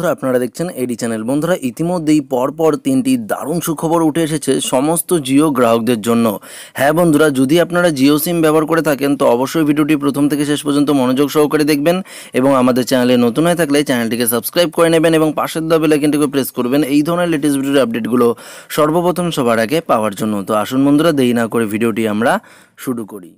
বন্ধুরা আপনারা দেখছেন এডি চ্যানেল বন্ধুরা ইতিমধ্যেই পরপর তিনটি দারুণ সুখবর উঠে এসেছে সমস্ত জিও গ্রাহকদের জন্য হ্যাঁ বন্ধুরা যদি আপনারা জিও সিম ব্যবহার করে থাকেন তো অবশ্যই ভিডিওটি প্রথম থেকে শেষ পর্যন্ত মনোযোগ সহকারে দেখবেন এবং আমাদের চ্যানেলে নতুন হয়ে থাকলে চ্যানেলটিকে সাবস্ক্রাইব করে নেবেন এবং পাশের দাবি বেলাইকনটিকে প্রেস করবেন এই ধরনের লেটেস্ট ভিডিওর আপডেটগুলো সর্বপ্রথম সবার আগে পাওয়ার জন্য তো আসুন বন্ধুরা দেরি না করে ভিডিওটি আমরা শুরু করি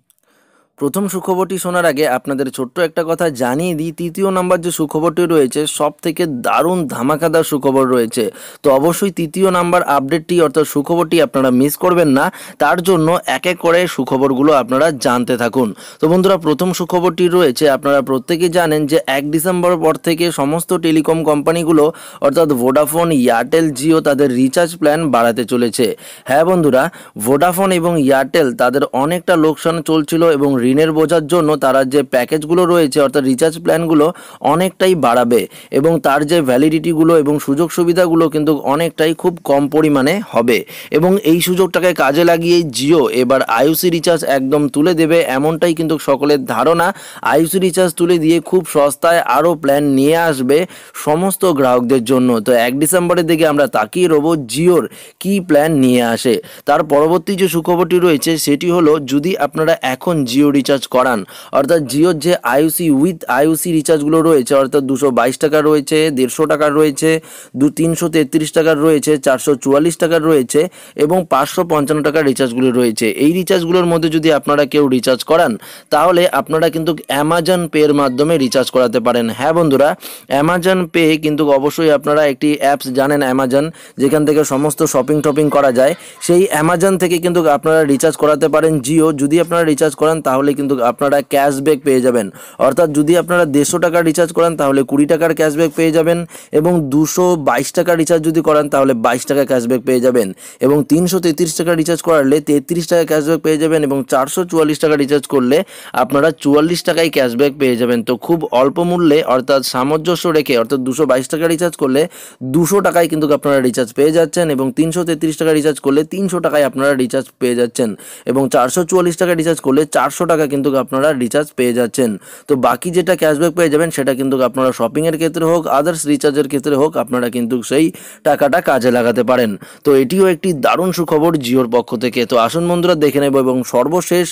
প্রথম সুখবরটি শোনার আগে আপনাদের ছোট্ট একটা কথা জানিয়ে দিই তৃতীয় নাম্বার যে সুখবরটি রয়েছে সব থেকে দারুণ ধামাকাদার সুখবর রয়েছে তো অবশ্যই তৃতীয় নাম্বার আপডেটটি অর্থাৎ সুখবরটি আপনারা মিস করবেন না তার জন্য এক এক করে সুখবরগুলো আপনারা জানতে থাকুন তো বন্ধুরা প্রথম সুখবরটি রয়েছে আপনারা প্রত্যেকেই জানেন যে এক ডিসেম্বর পর থেকে সমস্ত টেলিকম কোম্পানিগুলো অর্থাৎ ভোডাফোন এয়ারটেল জিও তাদের রিচার্জ প্ল্যান বাড়াতে চলেছে হ্যাঁ বন্ধুরা ভোডাফোন এবং এয়ারটেল তাদের অনেকটা লোকসান চলছিল এবং ঋণের বোঝার জন্য তারা যে প্যাকেজগুলো রয়েছে অর্থাৎ রিচার্জ প্ল্যানগুলো অনেকটাই বাড়াবে এবং তার যে ভ্যালিডিটিগুলো এবং সুযোগ সুবিধাগুলো কিন্তু অনেকটাই খুব কম পরিমাণে হবে এবং এই সুযোগটাকে কাজে লাগিয়ে জিও এবার আইউসি রিচার্জ একদম তুলে দেবে এমনটাই কিন্তু সকলের ধারণা আইউসি রিচার্জ তুলে দিয়ে খুব সস্তায় আরও প্ল্যান নিয়ে আসবে সমস্ত গ্রাহকদের জন্য তো এক ডিসেম্বরের দিকে আমরা তাকিয়ে রব জিওর কি প্ল্যান নিয়ে আসে তার পরবর্তী যে সুখবরটি রয়েছে সেটি হলো যদি আপনারা এখন জিও রিচার্জ করান অর্থাৎ জিওর যে আইওসি উইথ আইওসি রিচার্জগুলো রয়েছে অর্থাৎ দুশো বাইশ টাকা রয়েছে দেড়শো টাকার রয়েছে দু তিনশো তেত্রিশ টাকার রয়েছে চারশো চুয়াল্লিশ টাকার রয়েছে এবং পাঁচশো পঞ্চান্ন টাকার রিচার্জগুলো রয়েছে এই রিচার্জগুলোর মধ্যে যদি আপনারা কেউ রিচার্জ করান তাহলে আপনারা কিন্তু অ্যামাজন পের মাধ্যমে রিচার্জ করাতে পারেন হ্যাঁ বন্ধুরা অ্যামাজন পে কিন্তু অবশ্যই আপনারা একটি অ্যাপস জানেন অ্যামাজন যেখান থেকে সমস্ত শপিং টপিং করা যায় সেই অ্যামাজন থেকে কিন্তু আপনারা রিচার্জ করাতে পারেন জিও যদি আপনারা রিচার্জ করেন তাহলে তাহলে কিন্তু আপনারা ক্যাশব্যাক পেয়ে যাবেন অর্থাৎ যদি আপনারা দেড়শো টাকা রিচার্জ করেন তাহলে কুড়ি টাকার ক্যাশব্যাক পেয়ে যাবেন এবং দুশো বাইশ টাকা রিচার্জ যদি করেন তাহলে বাইশ টাকা ক্যাশব্যাক পেয়ে যাবেন এবং তিনশো তেত্রিশ টাকা রিচার্জ করালে তেত্রিশ টাকা ক্যাশব্যাক পেয়ে যাবেন এবং চারশো চুয়াল্লিশ টাকা রিচার্জ করলে আপনারা চুয়াল্লিশ টাকায় ক্যাশব্যাক পেয়ে যাবেন তো খুব অল্প মূল্যে অর্থাৎ সামঞ্জস্য রেখে অর্থাৎ দুশো বাইশ টাকা রিচার্জ করলে দুশো টাকায় কিন্তু আপনারা রিচার্জ পেয়ে যাচ্ছেন এবং তিনশো তেত্রিশ টাকা রিচার্জ করলে তিনশো টাকায় আপনারা রিচার্জ পেয়ে যাচ্ছেন এবং চারশো চুয়াল্লিশ টাকা রিচার্জ করলে চারশো টাকা কিন্তু আপনারা রিচার্জ পেয়ে যাচ্ছেন তো বাকি যেটা ক্যাশব্যাক পেয়ে যাবেন সেটা কিন্তু আপনারা শপিংয়ের ক্ষেত্রে হোক আদার্স রিচার্জের ক্ষেত্রে হোক আপনারা কিন্তু সেই টাকাটা কাজে লাগাতে পারেন তো এটিও একটি দারুণ সুখবর জিওর পক্ষ থেকে তো আসুন বন্ধুরা দেখে নেব এবং সর্বশেষ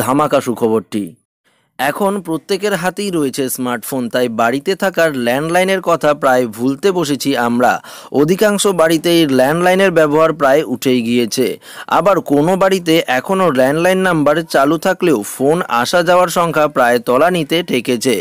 ধামাকা সুখবরটি এখন প্রত্যেকের হাতেই রয়েছে স্মার্টফোন তাই বাড়িতে থাকার ল্যান্ডলাইনের কথা প্রায় ভুলতে বসেছি আমরা অধিকাংশ বাড়িতেই ল্যান্ডলাইনের ব্যবহার প্রায় উঠেই গিয়েছে আবার কোনো বাড়িতে এখনও ল্যান্ডলাইন নাম্বার চালু থাকলেও ফোন আসা যাওয়ার সংখ্যা প্রায় তলানিতে ঠেকেছে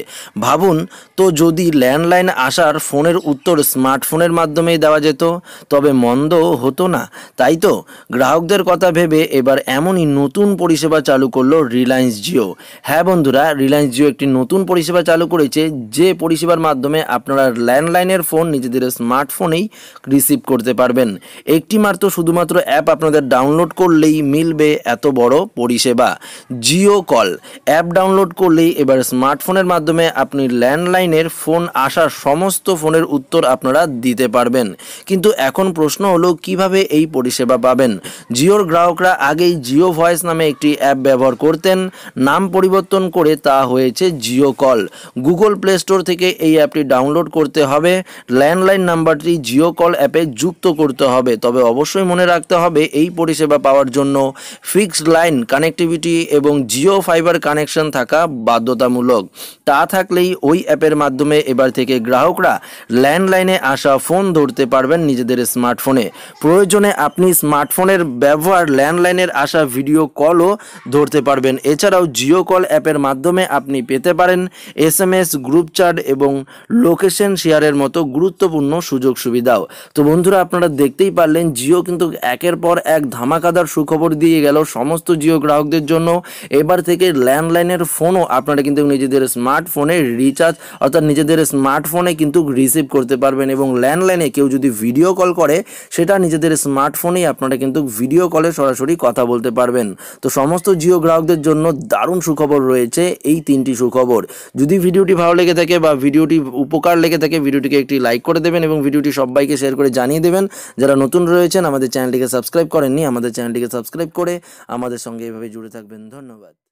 ভাবুন তো যদি ল্যান্ডলাইন আসার ফোনের উত্তর স্মার্টফোনের মাধ্যমেই দেওয়া যেত তবে মন্দ হতো না তাই তো গ্রাহকদের কথা ভেবে এবার এমনই নতুন পরিষেবা চালু করলো রিলায়েন্স জিও হ্যাঁ বন্ধুরা রিলায়েন্স জিও একটি নতুন পরিষেবা চালু করেছে যে পরিষেবার মাধ্যমে আপনারা ল্যান্ডলাইনের ফোন নিজেদের স্মার্টফোনেই রিসিভ করতে পারবেন একটি মাত্র শুধুমাত্র অ্যাপ আপনাদের ডাউনলোড করলেই মিলবে এত বড় পরিষেবা জিও কল অ্যাপ ডাউনলোড করলেই এবার স্মার্টফোনের মাধ্যমে আপনি ল্যান্ডলাইনের ফোন আসা সমস্ত ফোনের উত্তর আপনারা দিতে পারবেন কিন্তু এখন প্রশ্ন হলো কিভাবে এই পরিষেবা পাবেন জিওর গ্রাহকরা আগেই জিও ভয়েস নামে একটি অ্যাপ ব্যবহার করতেন নাম পরিবর্তন করে তা হয়েছে Jio call Google Play Store থেকে এই অ্যাপটি ডাউনলোড করতে হবে ল্যান্ডলাইন নাম্বারটি জিও কল অ্যাপে যুক্ত করতে হবে তবে অবশ্যই মনে রাখতে হবে এই পরিষেবা পাওয়ার জন্য ফিক্সড লাইন কানেক্টিভিটি এবং জিও ফাইবার কানেকশন থাকা বাধ্যতামূলক তা থাকলেই ওই অ্যাপের মাধ্যমে এবার থেকে গ্রাহকরা ল্যান্ডলাইনে আসা ফোন ধরতে পারবেন নিজেদের স্মার্টফোনে প্রয়োজনে আপনি স্মার্টফোনের ব্যবহার ল্যান্ডলাইনের আসা ভিডিও কলও ধরতে পারবেন এছাড়াও জিও কল অ্যাপের মাধ্যমে মাধ্যমে আপনি পেতে পারেন S M S group chat এবং লোকেশন শেয়ারের মতো গুরুত্বপূর্ণ সুযোগ সুবিধাও তো বন্ধুরা আপনারা দেখতেই পারলেন জিও কিন্তু একের পর এক ধামাকাদার সুখবর দিয়ে গেল সমস্ত জিও গ্রাহকদের জন্য এবার থেকে ল্যান্ডলাইনের ফোনও আপনারা কিন্তু নিজেদের স্মার্টফোনে রিচার্জ অর্থাৎ নিজেদের স্মার্টফোনে কিন্তু রিসিভ করতে পারবেন এবং ল্যান্ডলাইনে কেউ যদি ভিডিও কল করে সেটা নিজেদের স্মার্টফোনেই আপনারা কিন্তু ভিডিও কলে সরাসরি কথা বলতে পারবেন তো সমস্ত জিও গ্রাহকদের জন্য দারুণ সুখবর রয়েছে এই তিনটি সুখবর যদি ভিডিওটি ভালো লেগে থাকে বা ভিডিওটি উপকার লেগে থাকে ভিডিওটিকে একটি লাইক করে দেবেন এবং ভিডিওটি সবাইকে শেয়ার করে জানিয়ে দেবেন যারা নতুন রয়েছেন আমাদের চ্যানেলটিকে সাবস্ক্রাইব করেননি আমাদের চ্যানেলটিকে সাবস্ক্রাইব করে আমাদের সঙ্গে এভাবে জুড়ে থাকবেন ধন্যবাদ